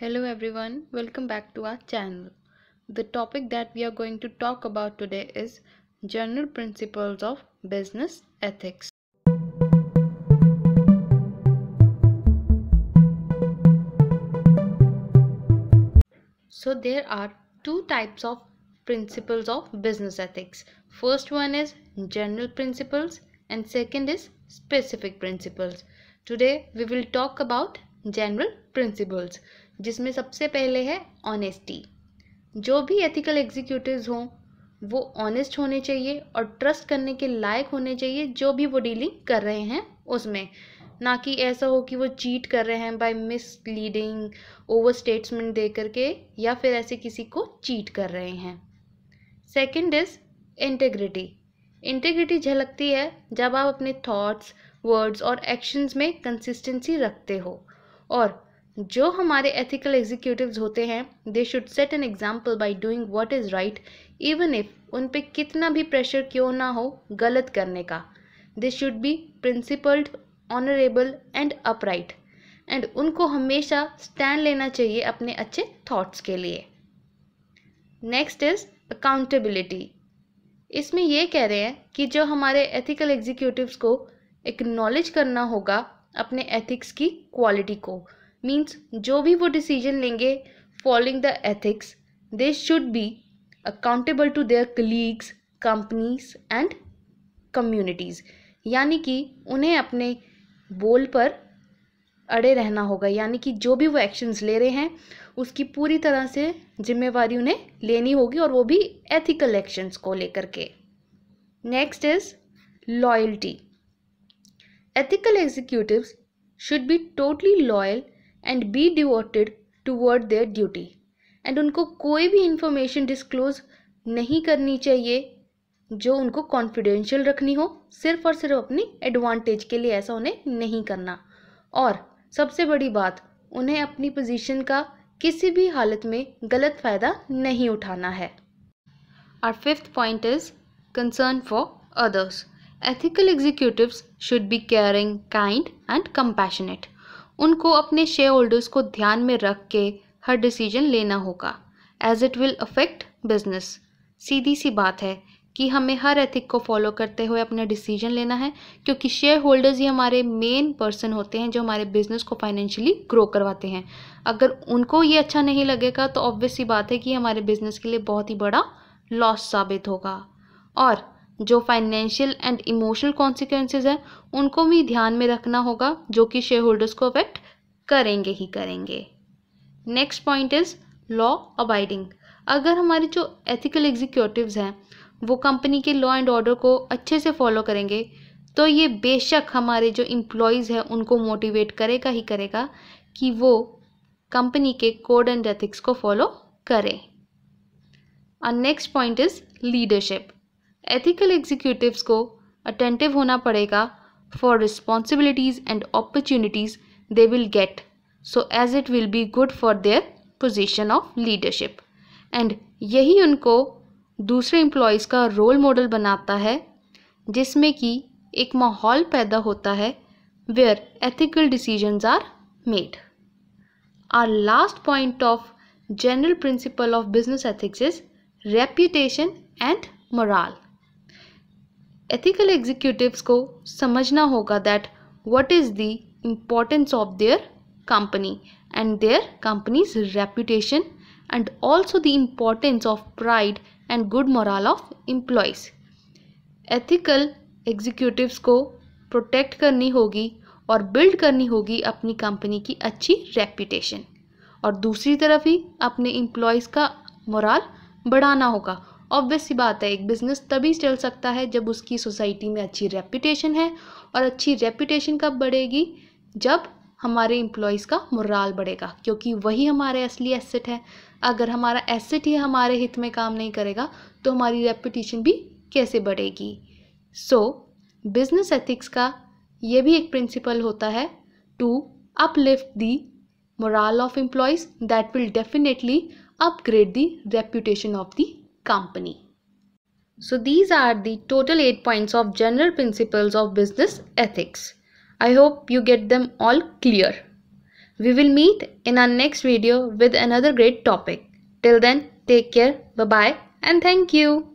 Hello everyone, welcome back to our channel. The topic that we are going to talk about today is General Principles of Business Ethics. So there are two types of principles of business ethics. First one is general principles and second is specific principles. Today we will talk about general principles. जिसमें सबसे पहले है honesty जो भी ethical executives हों वो honest होने चाहिए और ट्रस्ट करने के लायक होने चाहिए जो भी वो डीलिंग कर रहे हैं उसमें ना कि ऐसा हो कि वो चीट कर रहे हैं बाय मिसलीडिंग ओवर स्टेट्समेंट दे करके या फिर ऐसे किसी को चीट कर रहे हैं सेकंड इज़ इंटेग्रिटी इंटेग्रिटी झलकती है जब आप अपने थॉट्स वर्ड्स और एक्शंस में कंसिस्टेंसी रखते हो और जो हमारे एथिकल एग्जीक्यूटिव्स होते हैं they should set an example by doing what is right even if उन पर कितना भी प्रेशर क्यों ना हो गलत करने का they should be principled honourable and upright and उनको हमेशा स्टैंड लेना चाहिए अपने अच्छे थाट्स के लिए नेक्स्ट इज़ अकाउंटेबिलिटी इसमें यह कह रहे हैं कि जो हमारे एथिकल एग्जीक्यूटिव को एक्नॉलेज करना होगा अपने एथिक्स की क्वालिटी को मीन्स जो भी वो डिसीजन लेंगे following the ethics they should be accountable to their colleagues companies and communities यानी कि उन्हें अपने बोल पर अड़े रहना होगा यानी कि जो भी वो एक्शंस ले रहे हैं उसकी पूरी तरह से जिम्मेवारी उन्हें लेनी होगी और वो भी एथिकल एक्शंस को लेकर के next is loyalty ethical executives should be totally loyal and be devoted toward their duty and उनको कोई भी इंफॉर्मेशन डिस्क्लोज नहीं करनी चाहिए जो उनको कॉन्फिडेंशियल रखनी हो सिर्फ और सिर्फ अपनी एडवांटेज के लिए ऐसा उन्हें नहीं करना और सबसे बड़ी बात उन्हें अपनी पोजीशन का किसी भी हालत में गलत फ़ायदा नहीं उठाना है और fifth point is concern for others ethical executives should be caring kind and compassionate उनको अपने शेयर होल्डर्स को ध्यान में रख के हर डिसीजन लेना होगा as it will affect business सीधी सी बात है कि हमें हर एथिक को फॉलो करते हुए अपना डिसीजन लेना है क्योंकि शेयर होल्डर्स ही हमारे मेन पर्सन होते हैं जो हमारे बिजनेस को फाइनेंशियली ग्रो करवाते हैं अगर उनको ये अच्छा नहीं लगेगा तो ऑब्वियस सी बात है कि हमारे बिजनेस के लिए बहुत ही बड़ा लॉस साबित होगा और जो फाइनेंशियल एंड इमोशनल कॉन्सिक्वेंसेज हैं उनको भी ध्यान में रखना होगा जो कि शेयर होल्डर्स को अफेक्ट करेंगे ही करेंगे next point is law abiding अगर हमारे जो एथिकल एग्जीक्यूटिव हैं वो कंपनी के लॉ एंड ऑर्डर को अच्छे से फॉलो करेंगे तो ये बेशक हमारे जो इम्प्लॉयज़ हैं उनको मोटिवेट करेगा ही करेगा कि वो कंपनी के कोड एंड एथिक्स को फॉलो करें और next point is leadership ethical executives को अटेंटिव होना पड़ेगा for responsibilities and opportunities they will get so as it will be good for their position of leadership and यही उनको दूसरे एम्प्लॉयज़ का रोल मॉडल बनाता है जिसमें कि एक माहौल पैदा होता है where ethical decisions are made are last point of general principle of business ethics is reputation and morale ethical executives को समझना होगा that what is the importance of their company and their company's reputation and also the importance of pride and good moral of employees ethical executives को protect करनी होगी और build करनी होगी अपनी कंपनी की अच्छी रेपुटेशन और दूसरी तरफ ही अपने इम्प्लॉयज़ का मोराल बढ़ाना होगा ऑब्वियस सी बात है एक बिज़नेस तभी चल सकता है जब उसकी सोसाइटी में अच्छी रेपुटेशन है और अच्छी रेपुटेशन कब बढ़ेगी जब हमारे एम्प्लॉयज़ का मुराल बढ़ेगा क्योंकि वही हमारे असली एसेट है अगर हमारा एसेट ही हमारे हित में काम नहीं करेगा तो हमारी रेपुटेशन भी कैसे बढ़ेगी सो बिजनेस एथिक्स का ये भी एक प्रिंसिपल होता है to uplift the morale of employees that will definitely upgrade the reputation of the company. So these are the total 8 points of general principles of business ethics. I hope you get them all clear. We will meet in our next video with another great topic. Till then, take care, bye bye, and thank you.